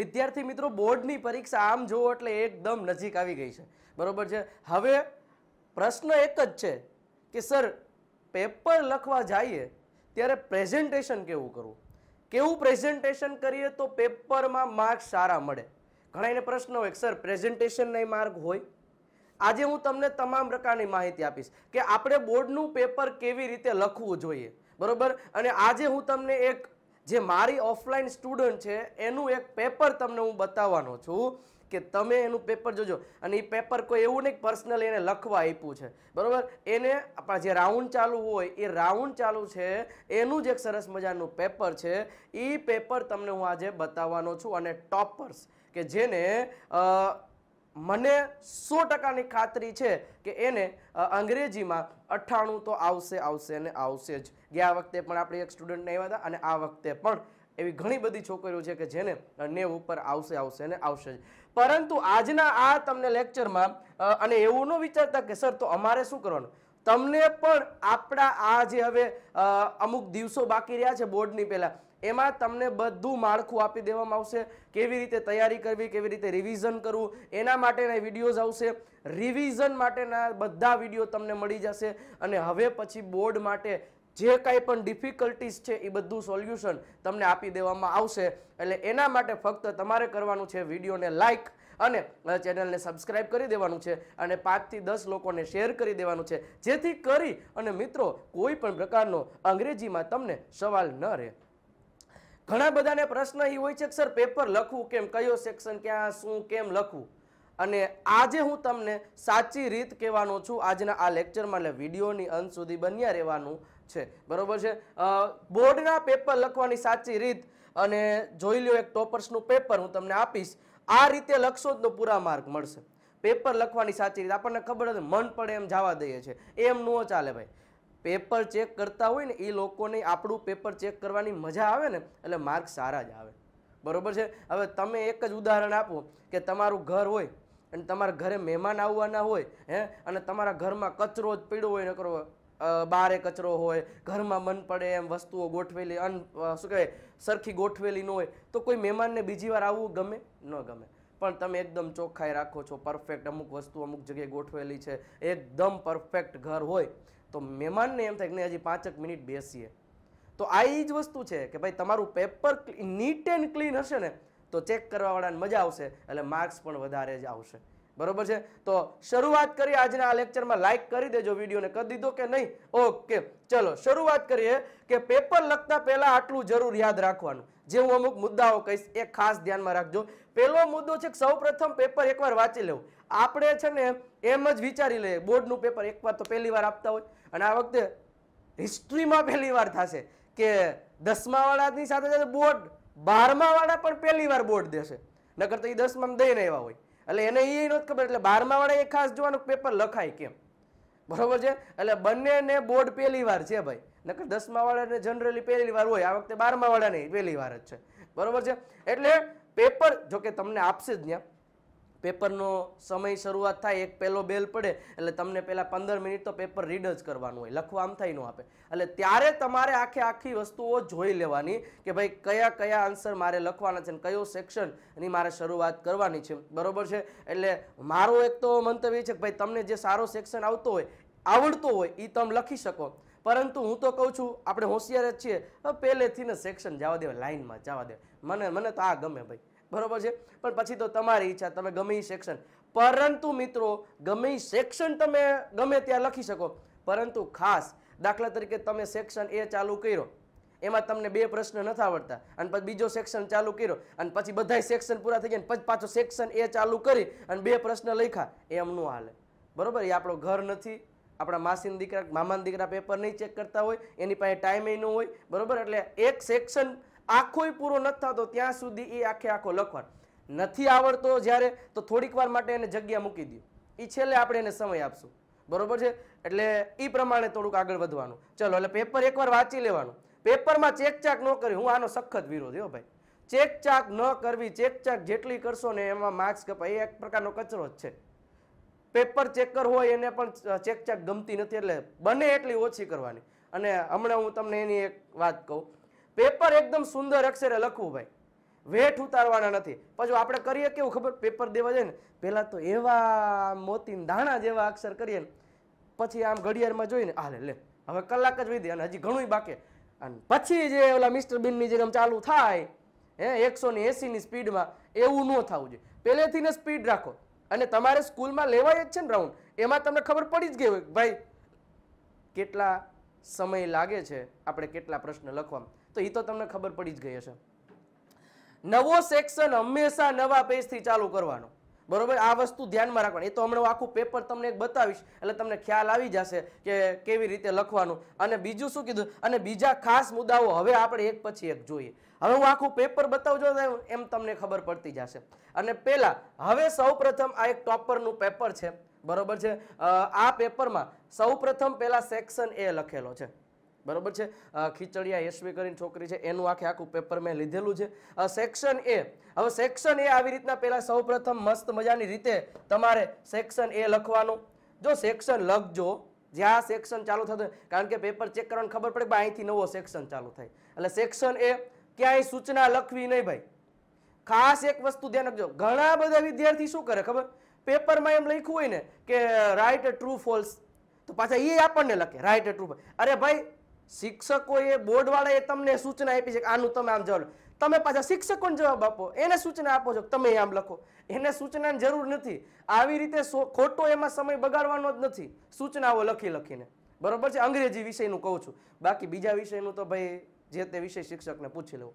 વિદ્યાર્થી મિત્રો બોર્ડની પરીક્ષા આમ જુઓ એટલે એકદમ નજીક આવી ગઈ છે બરાબર છે હવે પ્રશ્ન એક જ છે કે સર પેપર લખવા જઈએ ત્યારે પ્રેઝન્ટેશન કેવું કરવું કેવું પ્રેઝન્ટેશન કરીએ તો પેપરમાં માર્ક સારા મળે ઘણા એને પ્રશ્ન હોય સર પ્રેઝન્ટેશનના માર્ક હોય આજે હું તમને તમામ પ્રકારની માહિતી આપીશ કે આપણે બોર્ડનું પેપર કેવી રીતે લખવું જોઈએ બરોબર અને આજે હું તમને એક જે મારી ઓફલાઈન સ્ટુડન્ટ છે એનું એક પેપર તમને હું બતાવવાનો છું કે તમે એનું પેપર જોજો અને એ પેપર કોઈ એવું નહીં પર્સનલ એને લખવા આપ્યું છે બરાબર એને આપણા જે રાઉન્ડ ચાલુ હોય એ રાઉન્ડ ચાલુ છે એનું જ એક સરસ મજાનું પેપર છે એ પેપર તમને હું આજે બતાવવાનો છું અને ટોપર્સ કે જેને મને સો ટકાની ખાતરી છે કે એને અંગ્રેજીમાં અઠ્ઠાણું તો આવશે આવશે અને આવશે જ ગયા વખતે પણ આપણે એક સ્ટુડન્ટને આવ્યા હતા અને આ વખતે પણ એવી ઘણી બધી છોકરીઓ છે કે જેને નેવ ઉપર આવશે આવશે અને આવશે જ પરંતુ આજના આ તમને લેક્ચરમાં અને એવું ન વિચારતા કે સર તો અમારે શું કરવાનું તમને પણ આપણા આ જે હવે અમુક દિવસો બાકી રહ્યા છે બોર્ડની પહેલાં એમાં તમને બધું માળખું આપી દેવામાં આવશે કેવી રીતે તૈયારી કરવી કેવી રીતે રિવિઝન કરવું એના માટેના વિડીયોઝ આવશે રિવિઝન માટેના બધા વિડીયો તમને મળી જશે અને હવે પછી બોર્ડ માટે જે કાંઈ પણ ડિફિકલ્ટીઝ છે એ બધું સોલ્યુશન તમને આપી દેવામાં આવશે એટલે એના માટે ફક્ત તમારે કરવાનું છે વિડીયોને લાઇક અને ચેનલને સબસ્ક્રાઇબ કરી દેવાનું છે અને પાંચથી દસ લોકોને શેર કરી દેવાનું છે જેથી કરી અને મિત્રો કોઈ પણ પ્રકારનો અંગ્રેજીમાં તમને સવાલ ન રહે ઘણા બધાને પ્રશ્ન એ હોય છે કે સર પેપર લખવું કેમ કયો સેક્શન ક્યાં શું કેમ લખવું અને આજે હું તમને સાચી રીત કહેવાનો છું આજના આ લેક્ચરમાં એટલે વિડીયોની અંત સુધી બન્યા રહેવાનું છે બરાબર છે બોર્ડના પેપર લખવાની સાચી રીત અને જોઈ લો એક ટોપર્સનું પેપર હું તમને આપીશ આ રીતે લખશો જ પૂરા માર્ક મળશે પેપર લખવાની સાચી રીત આપણને ખબર હતી મન પડે એમ જવા દઈએ છીએ એમ ન ચાલે ભાઈ પેપર ચેક કરતા હોય ને એ લોકોને આપણું પેપર ચેક કરવાની મજા આવે ને એટલે માર્ક સારા જ આવે બરાબર છે હવે તમે એક જ ઉદાહરણ આપો કે તમારું ઘર હોય અને તમારા ઘરે મહેમાન આવવાના હોય હે અને તમારા ઘરમાં કચરો જ પીડો હોય નકરો બારે કચરો હોય ઘરમાં મન પડે એમ વસ્તુઓ ગોઠવેલી અન શું કહેવાય સરખી ગોઠવેલી ન હોય તો કોઈ મહેમાનને બીજી વાર આવવું ગમે ન ગમે પણ તમે એકદમ ચોખ્ખાઈ રાખો છો પરફેક્ટ અમુક વસ્તુ અમુક જગ્યાએ ગોઠવેલી છે એકદમ પરફેક્ટ ઘર હોય તો મહેમાનને એમ થાય કે નહીં હજી પાંચેક મિનિટ બેસીએ તો આ એ જ વસ્તુ છે કે ભાઈ તમારું પેપર નીટ એન્ડ ક્લીન હશે ને તો ચેક કરવાવાળાને મજા આવશે એટલે માર્ક્સ પણ વધારે જ આવશે બરોબર છે તો શરૂઆત કરીએ આજના આ લેક્ચરમાં લાઇક કરી દેજો વિડીયોને કરી દીધો કે નહીં ઓકે ચલો શરૂઆત કરીએ કે પેપર લખતા પહેલા આટલું જરૂર યાદ રાખવાનું જે હું અમુક મુદ્દાઓ કહીશ એ ખાસ ધ્યાનમાં રાખજો પહેલો મુદ્દો છે સૌ પ્રથમ પેપર એકવાર વાંચી લેવું આપણે છે ને એમ જ વિચારી લઈએ બોર્ડનું પેપર એકવાર તો પહેલી વાર આપતા હોય અને આ વખતે હિસ્ટ્રીમાં પહેલી વાર થશે કે દસમાવાળાની સાથે સાથે બોર્ડ બારમાવાળા પણ પહેલી વાર બોર્ડ દેશે નકર તો એ દસમામાં દઈને આવ્યા હોય એટલે એને એ નથી ખબર એટલે બારમાવાળા એ ખાસ જોવાનું પેપર લખાય કેમ બરોબર છે એટલે બંનેને બોર્ડ પહેલી વાર છે ભાઈ નકર દસમાવાળાને જનરલી પહેલી વાર હોય આ વખતે બારમાવાળાને પહેલી વાર જ છે બરોબર છે એટલે પેપર જોકે તમને આપશે જ ત્યાં પેપરનો સમય શરૂઆત થાય એક પહેલો બેલ પડે એટલે તમને પહેલાં પંદર મિનિટ તો પેપર રીડ જ કરવાનું હોય લખવા આમ થઈ ન આપે એટલે ત્યારે તમારે આખે આખી વસ્તુઓ જોઈ લેવાની કે ભાઈ કયા કયા આન્સર મારે લખવાના છે અને કયો સેક્શનની મારે શરૂઆત કરવાની છે બરોબર છે એટલે મારો એક તો મંતવ્ય છે કે ભાઈ તમને જે સારો સેક્શન આવતો હોય આવડતો હોય એ તમે લખી શકો પરંતુ હું તો કહું છું આપણે હોશિયાર જ છીએ પહેલેથી ને સેક્શન જવા દેવા લાઈનમાં જવા દે મને મને તો આ ગમે ભાઈ બરાબર છે પણ પછી તો તમારી ઈચ્છા તમે ગમે એ સેક્શન પરંતુ મિત્રો ગમે એ સેક્શન તમે ગમે ત્યાં લખી શકો પરંતુ ખાસ દાખલા તરીકે તમે સેક્શન એ ચાલુ કર્યો એમાં તમને બે પ્રશ્ન નથી આવડતા અને પછી બીજો સેક્શન ચાલુ કર્યો અને પછી બધા સેક્શન પૂરા થઈ ગયા અને પછી પાછો સેક્શન એ ચાલુ કરી અને બે પ્રશ્ન લખ્યા એમ ન હાલે બરાબર એ આપણો ઘર નથી આપણા માસીન દીકરા મામાના દીકરા પેપર નહીં ચેક કરતા હોય એની પાસે ટાઈમે ન હોય બરાબર એટલે એક સેક્શન આખોય પૂરો નથી થતો ત્યાં સુધી એ આખે આખો લખવાનો નથી આવડતો જ્યારે તો થોડીક વાર માટે એને જગ્યા મૂકી દો એ છેલ્લે આપણે એને સમય આપશું બરોબર છે એટલે એ પ્રમાણે થોડુંક આગળ વધવાનું ચલો એટલે પેપર એકવાર વાંચી લેવાનું પેપરમાં ચેકચાક ન કરી હું આનો સખત વિરોધ હો ભાઈ ચેકચાક ન કરવી ચેકચાક જેટલી કરશો ને એમાં માર્ક્સ કપાય એ એક પ્રકારનો કચરો જ છે પેપર ચેકર હોય એને પણ ચેકચાક ગમતી નથી એટલે બને એટલી ઓછી કરવાની અને હમણાં હું તમને એની એક વાત કહું પેપર એકદમ સુંદર અક્ષરે લખવું ભાઈ વેઠ ઉતારવાના નથી પછી આપણે કરીએ કેવું ખબર પેપર દેવા જાય ને પહેલાં તો એવા મોતી દાણા જેવા અક્ષર કરીએ ને પછી આમ ઘડિયાળમાં જોઈને આ લે લે હવે કલાક જ વધી અને હજી ઘણું બાકી અને પછી જે ઓલા મિસ્ટર બિનની જેમ ચાલુ થાય હે એકસો ને એંસીની સ્પીડમાં એવું ન થવું જોઈએ પહેલેથી ને સ્પીડ રાખો અને તમારે સ્કૂલમાં લેવાય જ છે ને રાઉન્ડ એમાં તમને ખબર પડી જ ગઈ હોય ભાઈ કેટલા સમય લાગે છે આપણે કેટલા પ્રશ્ન લખવામાં તો એ તો તમને ખબર પડી જ ગઈ હશે નવો સેક્શન હંમેશા નવા પેજથી ચાલુ કરવાનો બરોબર આ વસ્તુ ધ્યાનમાં રાખવાનું એ તો હમણાં આખું પેપર તમને એક બતાવીશ એટલે તમને ખ્યાલ આવી જશે કે કેવી રીતે લખવાનું અને બીજું શું કીધું અને બીજા ખાસ મુદ્દાઓ હવે આપણે એક પછી એક જોઈએ હવે હું આખું પેપર બતાવજો એમ તમને ખબર પડતી જશે અને પહેલા હવે સૌપ્રથમ આ એક ટોપરનું પેપર છે બરોબર છે આ પેપરમાં સૌપ્રથમ પહેલાં સેક્શન એ લખેલો છે બરાબર છે ખીચડિયા યશ્વી કરીને છોકરી છે એનું આખે આખું પેપર મેં લીધેલું છે સેક્શન એ હવે સેક્શન એ આવી રીતના પહેલાં સૌપ્રથમ મસ્ત મજાની રીતે તમારે સેક્શન એ લખવાનું જો સેક્શન લખજો જ્યાં સેક્શન ચાલુ થતો કારણ કે પેપર ચેક કરવાની ખબર પડે કે અહીંથી નવો સેક્શન ચાલુ થાય એટલે સેક્શન એ ક્યાંય સૂચના લખવી નહીં ભાઈ ખાસ એક વસ્તુ ધ્યાન રાખજો ઘણા બધા વિદ્યાર્થી શું કરે ખબર પેપરમાં એમ લખ્યું હોય ને કે રાઇટ ટ્રુ ફોલ્સ તો પાછા એ આપણને લખે રાઈટ ટ્રુ અરે ભાઈ શિક્ષકોએ બોર્ડવાળાએ તમને સૂચના આપી છે કે આનું તમે આમ જવાબ તમે પાછા શિક્ષકોને જવાબ આપો એને સૂચના આપો છો તમે આમ લખો એને સૂચનાની જરૂર નથી આવી રીતે ખોટો એમાં સમય બગાડવાનો જ નથી સૂચનાઓ લખી લખીને બરાબર છે અંગ્રેજી વિષયનું કહું છું બાકી બીજા વિષયનું તો ભાઈ જે તે વિષય શિક્ષકને પૂછી લેવું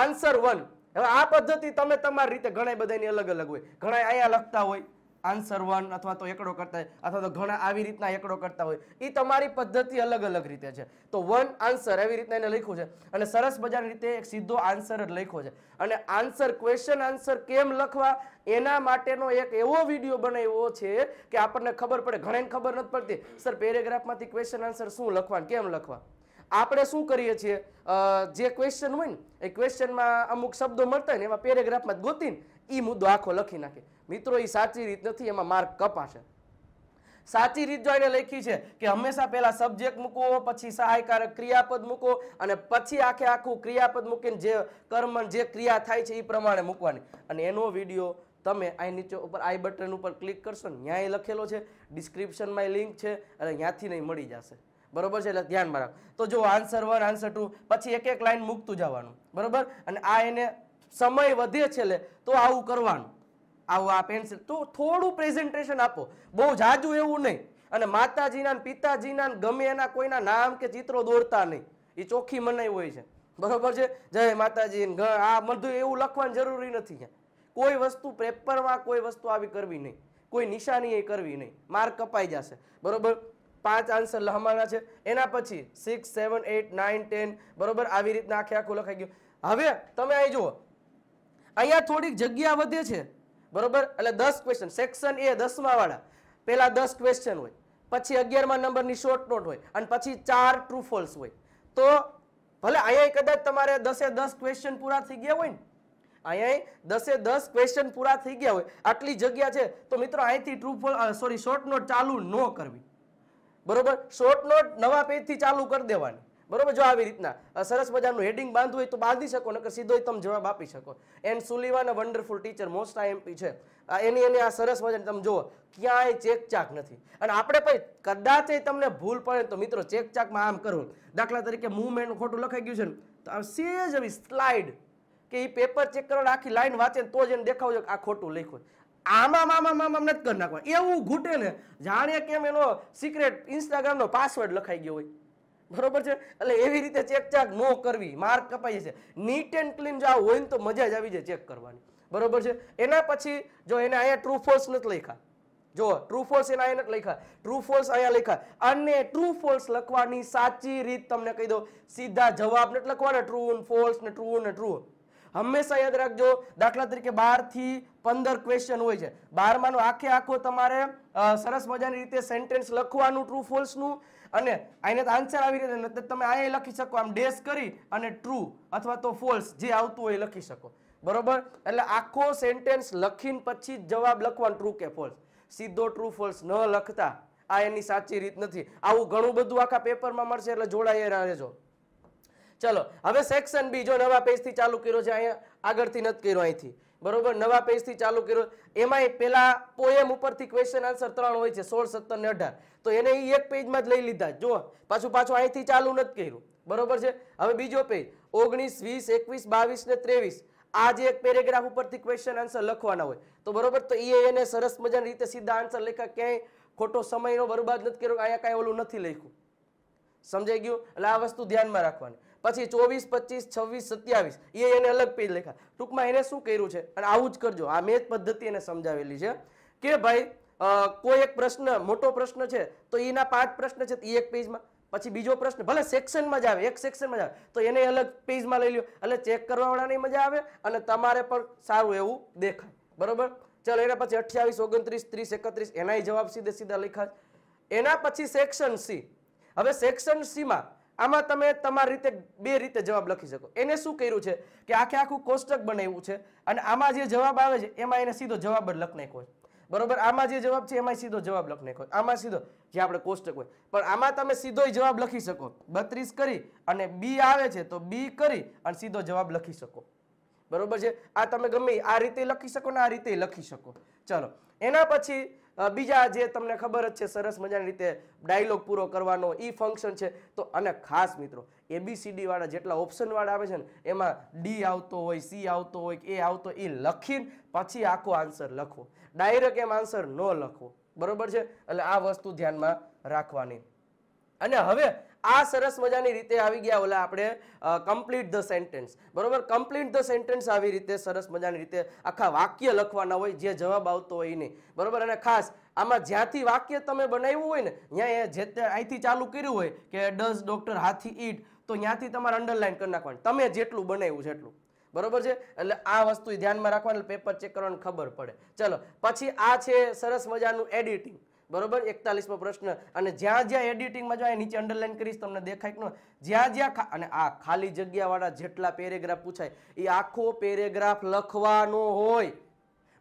આન્સર વન હવે આ પદ્ધતિ તમે તમારી રીતે ઘણા બધાની અલગ અલગ હોય ઘણા અહીંયા લખતા હોય આન્સર વન અથવા તો એકડો કરતા હોય અથવા તો ઘણા આવી રીતના એકડો કરતા હોય એ તમારી પદ્ધતિ અલગ અલગ રીતે છે તો વન આન્સર એવી રીતના એને લખ્યું છે અને સરસ બજારની રીતે એક સીધો આન્સર જ લખ્યો છે અને આન્સર ક્વેશ્ચન આન્સર કેમ લખવા એના માટેનો એક એવો વિડીયો બનાવ્યો છે કે આપણને ખબર પડે ઘણાને ખબર નથી પડતી સર પેરેગ્રાફમાંથી ક્વેશ્ચન આન્સર શું લખવાનું કેમ લખવા આપણે શું કરીએ છીએ જે ક્વેશ્ચન હોય ને એ ક્વેશ્ચનમાં અમુક શબ્દો મળતા હોય ને એવા પેરેગ્રાફમાં ગોતીને એ મુદ્દો આખો લખી નાખે મિત્રો એ સાચી રીત નથી એમાં માર્ક કપાશે સાચી રીત જો એને લખી છે કે હંમેશા પહેલા સબ્જેક્ટ મૂકો પછી સહાયકારક ક્રિયાપદ મૂકો અને પછી આખે આખું ક્રિયાપદ મૂકીને જે કર્મ જે ક્રિયા થાય છે એ પ્રમાણે મૂકવાની અને એનો વિડીયો તમે અહીં નીચે ઉપર આઈ બટન ઉપર ક્લિક કરશો ને ત્યાં એ લખેલો છે ડિસ્ક્રિપ્શનમાં લિંક છે અને ત્યાંથી નહીં મળી જશે બરોબર છે એટલે ધ્યાનમાં રાખો તો જો આન્સર વન આન્સર ટુ પછી એક એક લાઈન મૂકતું જવાનું બરોબર અને આ એને સમય વધે છેલ્લે તો આવું કરવાનું આવું આ પેન્સિલ તો થોડું પ્રેઝન્ટેશન આપો બહુ જાજુ એવું નહીં અને માતાજીના પિતાજીના ગમે એના કોઈના નામ કે ચિત્રો દોરતા નહીં એ ચોખ્ખી મનાઈ હોય છે બરોબર છે જય માતાજી આ બધું એવું લખવાની જરૂરી નથી કોઈ વસ્તુ પેપરમાં કોઈ વસ્તુ આવી કરવી નહીં કોઈ નિશાની એ કરવી નહીં માર્ક કપાઈ જશે બરોબર પાંચ આન્સર લહમાના છે એના પછી six seven eight nine ten બરોબર આવી રીતના આખે આખું લખાઈ ગયું હવે તમે અહીં જુઓ અહીંયા થોડીક જગ્યા વધે છે બરોબર એટલે દસ ક્વેશ્ચન સેક્શન એ દસમા વાળા પહેલા દસ ક્વેશ્ચન હોય પછી અગિયારમા નંબરની શોર્ટ નોટ હોય અને પછી ચાર ટ્રુ હોય તો ભલે અહીંયા કદાચ તમારે દસે દસ ક્વેશ્ચન પૂરા થઈ ગયા હોય ને અહીંયા દસે દસ ક્વેશ્ચન પૂરા થઈ ગયા હોય આટલી જગ્યા છે તો મિત્રો અહીંથી ટ્રુ સોરી શોર્ટ નોટ ચાલુ ન કરવી બરોબર શોર્ટ નોટ નવા પેજથી ચાલુ કરી દેવાની બરોબર જો આવી રીતના સરસ મજાનું હેડિંગ બાંધવું હોય તો બાંધી શકો નકર સીધો તમે જવાબ આપી શકો Anne Sullivan wonderful teacher most આ એમપી છે એની એને આ સરસ મજાની તમે જુઓ ક્યાંય ચેકચાક નથી અને આપણે પછી કદાચ તમને ભૂલ પડે તો મિત્રો ચેકચાકમાં આમ કરો દાખલા તરીકે મૂવમેન્ટ ખોટું લખાઈ ગયું છે ને તો આ સેજ આવી સ્લાઇડ કે એ પેપર ચેક કરવાનું આખી લાઈન વાંચે તો જ એને દેખાવજો આ ખોટું લખ્યું આમાં મામા મામા નથી કરી નાખવા એવું ઘૂટે ને જાણે કેમ એનો સિક્રેટ ઇન્સ્ટાગ્રામનો પાસવર્ડ લખાઈ ગયો હોય બરોબર છે એટલે એવી રીતે ચેક ચેકચાક ન કરવી માર્ક કપાઈ જશે નીટ એન્ડ ક્લીન જો આ હોય ને તો મજા જ આવી જાય ચેક કરવાની બરોબર છે એના પછી જો એને અહીંયા ટ્રુફોલ્સ નથી લખ્યા જો ટ્રુ ફોલ્સ એના અહીંયા નથી લખ્યા ટ્રુ અહીંયા લખ્યા અને ટ્રુફોલ્સ લખવાની સાચી રીત તમને કહી દો સીધા જવાબ નથી લખવાના ટ્રુ ફોલ્સ ને ટ્રુ ને ટ્રુ હંમેશા યાદ રાખજો દાખલા તરીકે બારથી પંદર ક્વેશ્ચન હોય છે બારમાંનો આખે આખો તમારે સરસ મજાની રીતે સેન્ટેન્સ લખવાનું ટ્રુ ફોલ્સનું અને આને આન્સર આવી રીતે તમે અહીંયા લખી શકો આમ ડેસ કરી અને ટ્રુ અથવા તો ફોલ્સ જે આવતું હોય લખી શકો બરોબર એટલે આખો સેન્ટેન્સ લખીને પછી જવાબ લખવાનો ટ્રુ કે ફોલ્સ સીધો ટ્રુ ફોલ્સ ન લખતા આ એની સાચી રીત નથી આવું ઘણું બધું આખા પેપરમાં મળશે એટલે જોડાયેલા રહેજો ચલો હવે સેક્શન બી જો નવા પેજથી ચાલુ કર્યો છે અહીંયા આગળથી નથી કર્યો અહીંથી બરોબર નવા પેજથી ચાલુ કર્યો એમાંય પેલા પોએમ ઉપરથી ક્વેશ્ચન આન્સર ત્રણ હોય છે સોળ સત્તર ને અઢાર તો એને એ એક પેજમાં જ લઈ લીધા જુઓ પાછું પાછું અહીંથી ચાલુ નથી કર્યું બરોબર છે હવે બીજો પેજ ઓગણીસ વીસ એકવીસ બાવીસ ને ત્રેવીસ આ જે એક પેરેગ્રાફ ઉપરથી ક્વેશ્ચન આન્સર લખવાના હોય તો બરોબર તો એ એને સરસ મજાની રીતે સીધા આન્સર લખ્યા ક્યાંય ખોટો સમયનો બરબાદ નથી કર્યો અહીંયા કાંઈ ઓલું નથી લખ્યું સમજાઈ ગયું એટલે આ વસ્તુ ધ્યાનમાં રાખવાની પછી ચોવીસ પચીસ છવ્વીસ સત્યાવીસ એ એને અલગ પેજ લખ્યા ટૂંકમાં એને શું કર્યું છે અને આવું જ કરજો આ મેં જ પદ્ધતિ એને સમજાવેલી છે કે ભાઈ કોઈ એક પ્રશ્ન મોટો પ્રશ્ન છે તો એના પાંચ પ્રશ્ન છે એ એક પેજમાં પછી બીજો પ્રશ્ન ભલે સેક્શનમાં જ આવે એક સેક્શનમાં જ આવે તો એને અલગ પેજમાં લઈ લ્યો એટલે ચેક કરવાવાળાની મજા આવે અને તમારે પણ સારું એવું દેખાય બરાબર ચલો એના પછી અઠ્યાવીસ ઓગણત્રીસ ત્રીસ એકત્રીસ એનાય જવાબ સીધે સીધા લખ્યા એના પછી સેક્શન સી હવે સેક્શન સીમાં આમાં તમે તમારી રીતે બે રીતે જવાબ લખી શકો એને શું કર્યું છે કે આખે આખું કોષ્ટક બનાવ્યું છે અને આમાં જે જવાબ આવે છે એમાં એને સીધો જવાબ જ લખ નાખ્યો બરોબર આમાં જે જવાબ છે એમાં સીધો જવાબ લખ નાખ્યો આમાં સીધો જે આપણે કોષ્ટક હોય પણ આમાં તમે સીધો જવાબ લખી શકો બત્રીસ કરી અને બી આવે છે તો બી કરી અને સીધો જવાબ લખી શકો બરોબર છે આ તમે ગમે આ રીતે લખી શકો ને આ રીતે લખી શકો ચલો એના પછી બીજા જે તમને ખબર જ છે સરસ મજાની રીતે ડાયલોગ પૂરો કરવાનો એ ફંક્શન છે તો અને ખાસ મિત્રો એબીસીડી વાળા જેટલા ઓપ્શનવાળા આવે છે ને એમાં ડી આવતો હોય સી આવતો હોય એ આવતો એ લખીને પછી આખો આન્સર લખવો ડાયરેક્ટ એમ આન્સર ન લખવો બરોબર છે એટલે આ વસ્તુ ધ્યાનમાં રાખવાની અને હવે આ સરસ મજાની રીતે આવી ગયા ઓલા આપણે કમ્પ્લીટ ધ સેન્ટેન્સ બરોબર કમ્પ્લીટ ધ સેન્ટેન્સ આવી રીતે સરસ મજાની રીતે આખા વાક્ય લખવાના હોય જે જવાબ આવતો હોય નહીં બરોબર અને ખાસ આમાં જ્યાંથી વાક્ય તમે બનાવ્યું હોય ને ત્યાં એ જે અહીંથી ચાલુ કર્યું હોય કે ડઝ ડોક્ટર હાથી ઈટ તો ત્યાંથી તમારે અંડરલાઇન કરી નાખવાનું તમે જેટલું બનાવ્યું જેટલું બરોબર છે એટલે આ વસ્તુ ધ્યાનમાં રાખવાનું પેપર ચેક કરવાની ખબર પડે ચલો પછી આ છે સરસ મજાનું એડિટિંગ બરોબર એકતાલીસમો પ્રશ્ન અને જ્યાં જ્યાં એડિટિંગમાં જો નીચે અંડરલાઈન કરીશ તમને દેખાય કે જ્યાં જ્યાં અને આ ખાલી જગ્યાવાળા જેટલા પેરેગ્રાફ પૂછાય એ આખો પેરેગ્રાફ લખવાનો હોય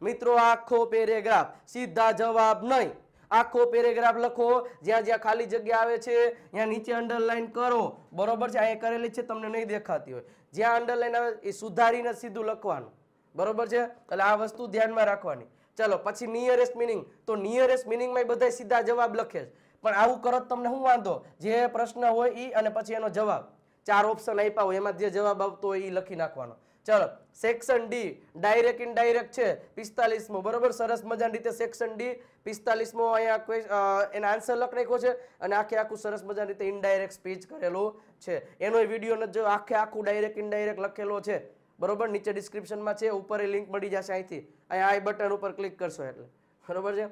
મિત્રો આખો પેરેગ્રાફ સીધા જવાબ નહીં આખો પેરેગ્રાફ લખો જ્યાં જ્યાં ખાલી જગ્યા આવે છે ત્યાં નીચે અંડરલાઈન કરો બરોબર છે અહીંયા કરેલી છે તમને નહીં દેખાતી હોય જ્યાં અંડરલાઈન આવે એ સુધારીને સીધું લખવાનું બરોબર છે એટલે આ વસ્તુ ધ્યાનમાં રાખવાની ચલો પછી નિયરેસ્ટ મિનિંગ તો નિયરેસ્ટ મિનિંગમાં બધા સીધા જવાબ લખે છે પણ આવું કરો તમને શું વાંધો જે પ્રશ્ન હોય એ અને પછી એનો જવાબ ચાર ઓપ્શન આપ્યા હોય એમાં જે જવાબ આવતો હોય એ લખી નાખવાનો ચાલો section D direct indirect છે પિસ્તાલીસમો બરોબર સરસ મજાની રીતે સેક્શન ડી પિસ્તાલીસમો અહીંયા એનો આન્સર લખ નાખ્યો છે અને આખે આખું સરસ મજાની રીતે ઇનડાયરેક્ટ સ્પીચ કરેલો છે એનો વિડીયો નથી જો આખે આખું ડાયરેક્ટ ઇનડાયરેક્ટ લખેલો છે બરોબર નીચે ડિસ્ક્રિપ્શનમાં છે ઉપર એ લિંક મળી જશે અહીંથી અહીંયા આ બટન ઉપર ક્લિક કરશો એટલે બરોબર છે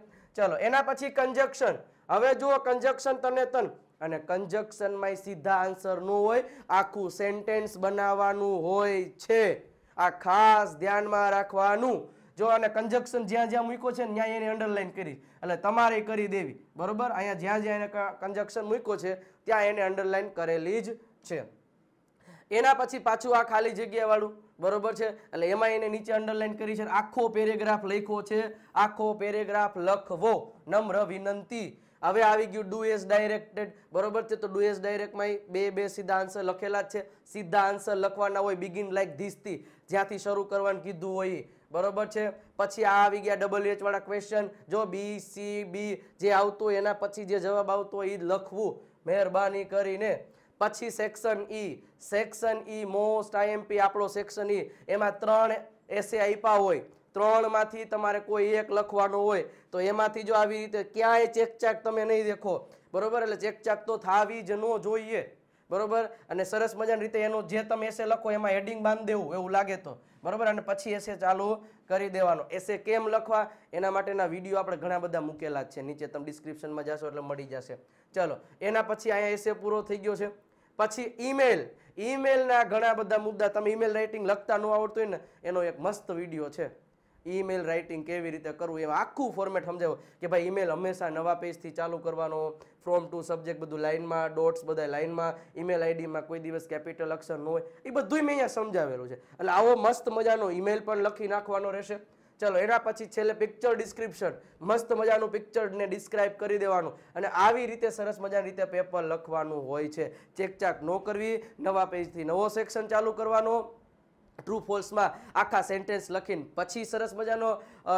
ચલો એના પછી કન્જક્શન હવે જુઓ કન્જક્શન તને તન અને કન્જક્શનમાં સીધા આન્સર ન હોય આખું સેન્ટેન્સ બનાવવાનું હોય છે આ ખાસ ધ્યાનમાં રાખવાનું જો અને કન્જક્શન જ્યાં જ્યાં મૂક્યો છે ત્યાં એને અંડરલાઈન કરી એટલે તમારે કરી દેવી બરોબર અહીંયા જ્યાં જ્યાં એને કન્જક્શન મૂક્યો છે ત્યાં એને અંડરલાઈન કરેલી જ છે એના પછી પાછું આ ખાલી જગ્યાવાળું બરોબર છે એટલે એમાં એને નીચે અંડરલાઈન કરી છે આખો પેરેગ્રાફ લખ્યો છે આખો પેરેગ્રાફ લખવો નમ્ર વિનંતી હવે આવી ગયું ડુ એસ ડાયરેક્ટેડ બરોબર છે તો ડુ એસ ડાયરેક્ટમાં બે બે સીધા આન્સર લખેલા જ છે સીધા આન્સર લખવાના હોય બિગીન લાઇક ધીસથી જ્યાંથી શરૂ કરવાનું કીધું હોય બરોબર છે પછી આ આવી ગયા ડબલ એચવાળા ક્વેશ્ચન જો બી સી બી જે આવતું એના પછી જે જવાબ આવતો હોય એ લખવું મહેરબાની કરીને પછી section E section E most IMP આપણો સેક્શન ઈ e. એમાં ત્રણ એસે આપ્યા હોય ત્રણમાંથી તમારે કોઈ એક લખવાનો હોય તો એમાંથી જો આવી રીતે ક્યાંય ચેકચાક તમે નહીં દેખો બરોબર એટલે ચેકચાક તો થાવી જ ન જોઈએ બરોબર અને સરસ મજાની રીતે એનો જે તમે એસે લખો એમાં હેડિંગ બાંધી દેવું એવું લાગે તો બરોબર અને પછી એસે ચાલુ કરી દેવાનો એસે કેમ લખવા એના માટેના વિડીયો આપણે ઘણા બધા મૂકેલા છે નીચે તમે ડિસ્ક્રિપ્શનમાં જશો એટલે મળી જશે ચલો એના પછી અહીંયા એસે પૂરો થઈ ગયો છે પછી ઈમેલ ઈમેલના ઘણા બધા મુદ્દા તમે ઈમેલ રાઇટિંગ લખતા ન આવડતું હોય ને એનો એક મસ્ત વિડીયો છે ઈમેલ રાઇટિંગ કેવી રીતે કરવું એમાં આખું ફોર્મેટ સમજાવો કે ભાઈ ઈમેલ હંમેશા નવા પેજથી ચાલુ કરવાનો ફ્રોમ ટુ સબ્જેક્ટ બધું લાઇનમાં ડોટ્સ બધા લાઇનમાં ઈમેલ આઈડીમાં કોઈ દિવસ કેપિટલ અક્ષર ન હોય એ બધું મેં અહીંયા સમજાવેલું છે એટલે આવો મસ્ત મજાનો ઈમેલ પણ લખી નાખવાનો રહેશે ચલો એના પછી છેલ્લે પિક્ચર ડિસ્ક્રિપ્શન મસ્ત મજાનું પિક્ચરને ડિસ્ક્રાઇબ કરી દેવાનું અને આવી રીતે સરસ મજાની રીતે પેપર લખવાનું હોય છે ચેકચાક ન કરવી નવા પેજથી નવો સેક્શન ચાલુ કરવાનો ટ્રુ ફોલ્સમાં આખા સેન્ટેન્સ લખીને પછી સરસ મજાનો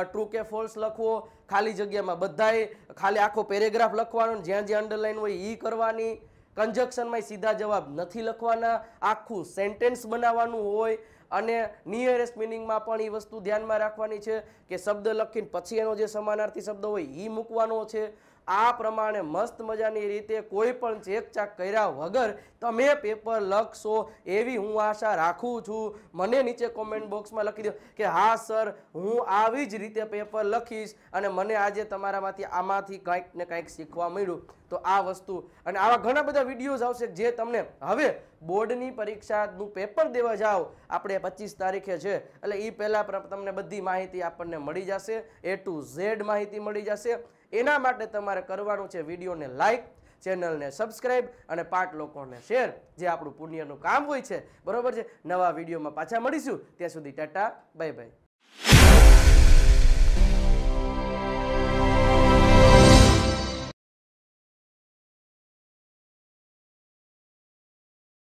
ટ્રુ કે ફોલ્સ લખવો ખાલી જગ્યામાં બધાએ ખાલી આખો પેરેગ્રાફ લખવાનો જ્યાં જ્યાં અંડરલાઈન હોય એ કરવાની કન્જક્શનમાં સીધા જવાબ નથી લખવાના આખું સેન્ટેન્સ બનાવવાનું હોય અને નિયરેસ્ટ મિનિંગમાં પણ એ વસ્તુ ધ્યાનમાં રાખવાની છે કે શબ્દ લખીને પછી એનો જે સમાનાર્થી શબ્દ હોય એ મૂકવાનો છે આ પ્રમાણે મસ્ત મજાની રીતે કોઈ પણ ચેકચાક કર્યા વગર તમે પેપર લખશો એવી હું આશા રાખું છું મને નીચે કોમેન્ટ બોક્સમાં લખી દો કે હા સર હું આવી જ રીતે પેપર લખીશ અને મને આજે તમારામાંથી આમાંથી કંઈક ને કંઈક શીખવા મળ્યું તો આ વસ્તુ અને આવા ઘણા બધા વિડીયોઝ આવશે જે તમને હવે બોર્ડની પરીક્ષાનું પેપર દેવા જાઓ આપણે પચીસ તારીખે છે એટલે એ પહેલાં તમને બધી માહિતી આપણને મળી જશે એ ટુ ઝેડ માહિતી મળી જશે એના માટે તમારે કરવાનું છે વિડીયોને લાઇક ચેનલને સબસ્ક્રાઈબ અને પાંચ લોકોને શેર જે આપણું પુણ્યનું કામ હોય છે બરાબર છે નવા વિડીયોમાં પાછા મળીશું ત્યાં સુધી ટાટા બાય બાય